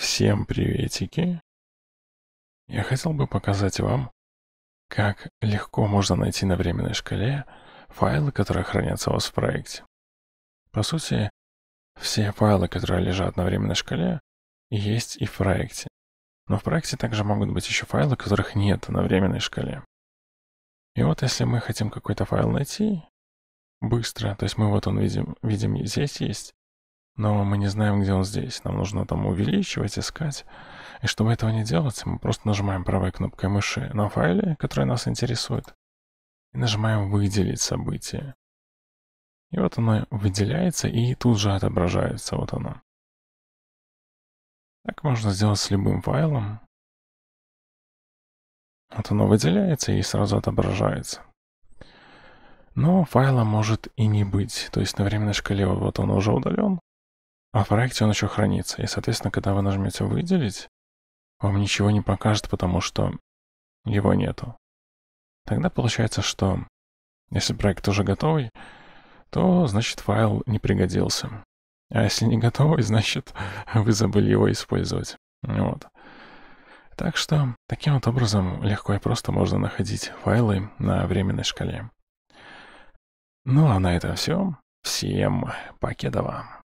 Всем приветики! Я хотел бы показать вам, как легко можно найти на временной шкале файлы, которые хранятся у вас в проекте. По сути, все файлы, которые лежат на временной шкале, есть и в проекте. Но в проекте также могут быть еще файлы, которых нет на временной шкале. И вот если мы хотим какой-то файл найти быстро, то есть мы вот он видим, видим здесь есть, но мы не знаем, где он здесь. Нам нужно там увеличивать, искать. И чтобы этого не делать, мы просто нажимаем правой кнопкой мыши на файле, который нас интересует, и нажимаем «Выделить событие». И вот оно выделяется и тут же отображается. Вот оно. Так можно сделать с любым файлом. Вот оно выделяется и сразу отображается. Но файла может и не быть. То есть на временной шкале вот он уже удален, а в проекте он еще хранится, и, соответственно, когда вы нажмете «Выделить», вам ничего не покажет, потому что его нету. Тогда получается, что если проект уже готовый, то значит файл не пригодился. А если не готовый, значит вы забыли его использовать. Вот. Так что таким вот образом легко и просто можно находить файлы на временной шкале. Ну а на этом все. Всем покедова.